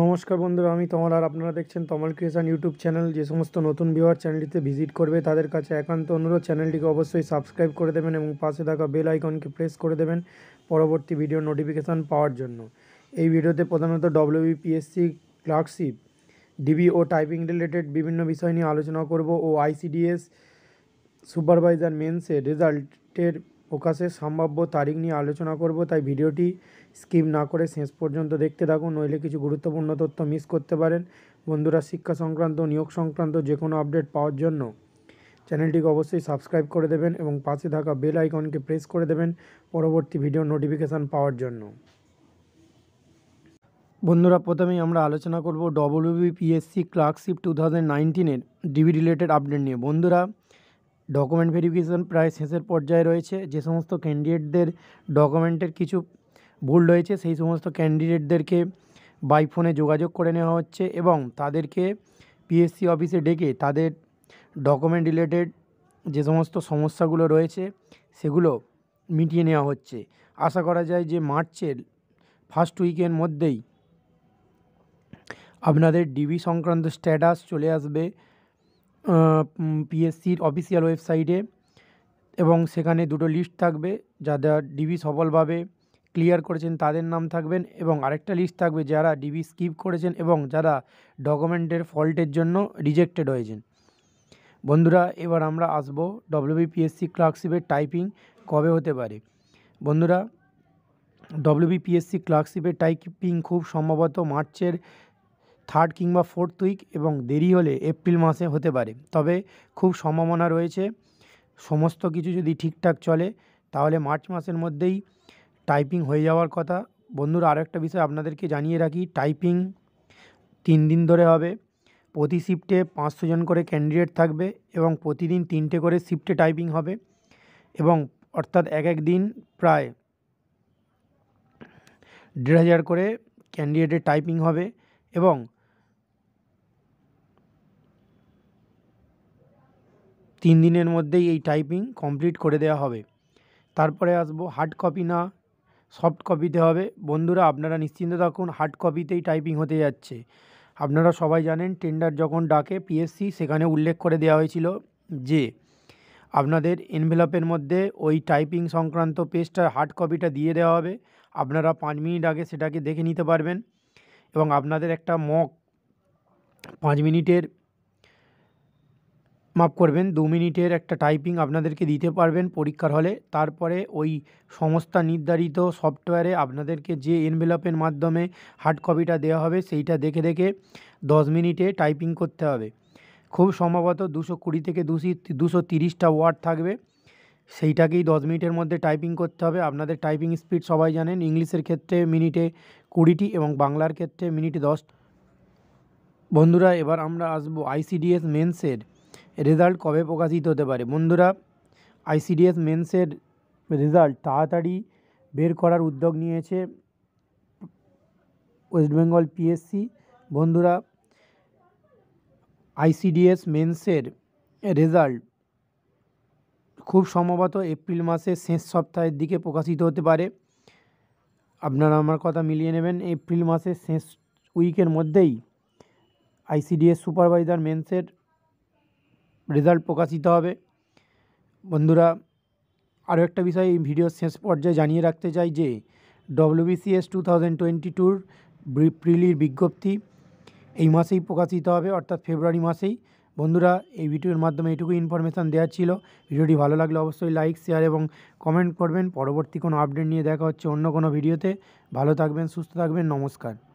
নমস্কার বন্ধুরা আমি তমল আর আপনারা দেখছেন তমল ক্রিয়েশন ইউটিউব চ্যানেল যে সমস্ত নতুন ভিউয়ার চ্যানেলটিতে ভিজিট করবে তাদের কাছে একান্ত অনুরোধ চ্যানেলটিকে অবশ্যই সাবস্ক্রাইব করে দেবেন এবং পাশে থাকা বেল আইকনকে প্রেস করে দেবেন পরবর্তী ভিডিও নোটিফিকেশান পাওয়ার জন্য এই ভিডিওতে প্রধানত ডব্লিউবিপিএসসি ক্লার্কশিপ ডিবি ও টাইপিং রিলেটেড বিভিন্ন বিষয় নিয়ে আলোচনা করব ও আইসিডিএস সুপারভাইজার মেন্সের রেজাল্টের প্রকাশের সম্ভাব্য তারিখ নিয়ে আলোচনা করব তাই ভিডিওটি স্কিপ না করে শেষ পর্যন্ত দেখতে থাকুন নইলে কিছু গুরুত্বপূর্ণ তথ্য মিস করতে পারেন বন্ধুরা শিক্ষা সংক্রান্ত নিয়োগ সংক্রান্ত যে কোনো আপডেট পাওয়ার জন্য চ্যানেলটিকে অবশ্যই সাবস্ক্রাইব করে দেবেন এবং পাশে থাকা বেল আইকনকে প্রেস করে দেবেন পরবর্তী ভিডিও নোটিফিকেশান পাওয়ার জন্য বন্ধুরা প্রথমেই আমরা আলোচনা করব ডব্লিউবিপিএসসি ক্লার্কশিপ টু থাউজেন্ড নাইনটিনের ডিবি রিলেটেড আপডেট নিয়ে বন্ধুরা ডকুমেন্ট ভেরিফিকেশন প্রায় শেষের পর্যায়ে রয়েছে যে সমস্ত ক্যান্ডিডেটদের ডকুমেন্টের কিছু ভুল রয়েছে সেই সমস্ত ক্যান্ডিডেটদেরকে বাই ফোনে যোগাযোগ করে নেওয়া হচ্ছে এবং তাদেরকে পিএসসি অফিসে ডেকে তাদের ডকুমেন্ট রিলেটেড যে সমস্ত সমস্যাগুলো রয়েছে সেগুলো মিটিয়ে নেওয়া হচ্ছে আশা করা যায় যে মার্চের ফার্স্ট উইকের মধ্যেই আপনাদের ডিবি সংক্রান্ত স্ট্যাটাস চলে আসবে পিএসসির অফিসিয়াল ওয়েবসাইটে এবং সেখানে দুটো লিস্ট থাকবে যারা ডিবি সফলভাবে ক্লিয়ার করেছেন তাদের নাম থাকবেন এবং আরেকটা লিস্ট থাকবে যারা ডিবি স্কিপ করেছেন এবং যারা ডকুমেন্টের ফল্টের জন্য রিজেক্টেড হয়েছেন বন্ধুরা এবার আমরা আসবো ডব্লিউবিপিএসসি ক্লার্কশিপের টাইপিং কবে হতে পারে বন্ধুরা ডব্লিউবিপিএসসি ক্লার্কশিপের টাইপিং খুব সম্ভবত মার্চের থার্ড কিংবা ফোর্থ উইক এবং দেরি হলে এপ্রিল মাসে হতে পারে তবে খুব সম্ভাবনা রয়েছে সমস্ত কিছু যদি ঠিকঠাক চলে তাহলে মার্চ মাসের মধ্যেই টাইপিং হয়ে যাওয়ার কথা বন্ধুরা আরও একটা বিষয় আপনাদেরকে জানিয়ে রাখি টাইপিং তিন দিন ধরে হবে প্রতি শিফটে পাঁচশো জন করে ক্যান্ডিডেট থাকবে এবং প্রতিদিন তিনটে করে শিফটে টাইপিং হবে এবং অর্থাৎ এক এক দিন প্রায় দেড় হাজার করে ক্যান্ডিডেটের টাইপিং হবে এবং তিন দিনের মধ্যেই এই টাইপিং কমপ্লিট করে দেওয়া হবে তারপরে আসবো হার্ড কপি না সফট কপিতে হবে বন্ধুরা আপনারা নিশ্চিন্ত থাকুন হার্ড কপিতেই টাইপিং হতে যাচ্ছে আপনারা সবাই জানেন টেন্ডার যখন ডাকে পিএসসি সেখানে উল্লেখ করে দেওয়া হয়েছিল যে আপনাদের এনভেলপের মধ্যে ওই টাইপিং সংক্রান্ত পেজটার হার্ড কপিটা দিয়ে দেওয়া হবে আপনারা পাঁচ মিনিট আগে সেটাকে দেখে নিতে পারবেন এবং আপনাদের একটা মক পাঁচ মিনিটের মাফ করবেন দু মিনিটের একটা টাইপিং আপনাদেরকে দিতে পারবেন পরীক্ষার হলে তারপরে ওই সংস্থা নির্ধারিত সফটওয়্যারে আপনাদেরকে যে এনভেলপের মাধ্যমে হার্ড কপিটা দেওয়া হবে সেইটা দেখে দেখে দশ মিনিটে টাইপিং করতে হবে খুব সম্ভবত দুশো কুড়ি থেকে দুশো দুশো তিরিশটা ওয়ার্ড থাকবে সেইটাকেই দশ মিনিটের মধ্যে টাইপিং করতে হবে আপনাদের টাইপিং স্পিড সবাই জানেন ইংলিশের ক্ষেত্রে মিনিটে কুড়িটি এবং বাংলার ক্ষেত্রে মিনিটে দশ বন্ধুরা এবার আমরা আসবো আইসিডিএস মেন্সের রেজাল্ট কবে প্রকাশিত হতে পারে বন্ধুরা আইসিডিএস মেন্সের রেজাল্ট তাড়াতাড়ি বের করার উদ্যোগ নিয়েছে ওয়েস্ট বেঙ্গল পিএসসি বন্ধুরা আইসিডিএস মেন্সের রেজাল্ট খুব সম্ভবত এপ্রিল মাসের শেষ সপ্তাহের দিকে প্রকাশিত হতে পারে আপনারা আমার কথা মিলিয়ে নেবেন এপ্রিল মাসের শেষ উইকের মধ্যেই আইসিডিএস সুপারভাইজার মেন্সের রেজাল্ট প্রকাশিত হবে বন্ধুরা আরও একটা বিষয় এই ভিডিওর শেষ পর্যায়ে জানিয়ে রাখতে চাই যে ডব্লিউবিসিএস টু থাউজেন্ড টোয়েন্টি টুর প্রিলির বিজ্ঞপ্তি এই মাসেই প্রকাশিত হবে অর্থাৎ ফেব্রুয়ারি মাসেই বন্ধুরা এই ভিডিওর মাধ্যমে এটুকু ইনফরমেশান দেওয়া ছিল ভিডিওটি ভালো লাগলে অবশ্যই লাইক শেয়ার এবং কমেন্ট করবেন পরবর্তী কোনো আপডেট নিয়ে দেখা হচ্ছে অন্য কোনো ভিডিওতে ভালো থাকবেন সুস্থ থাকবেন নমস্কার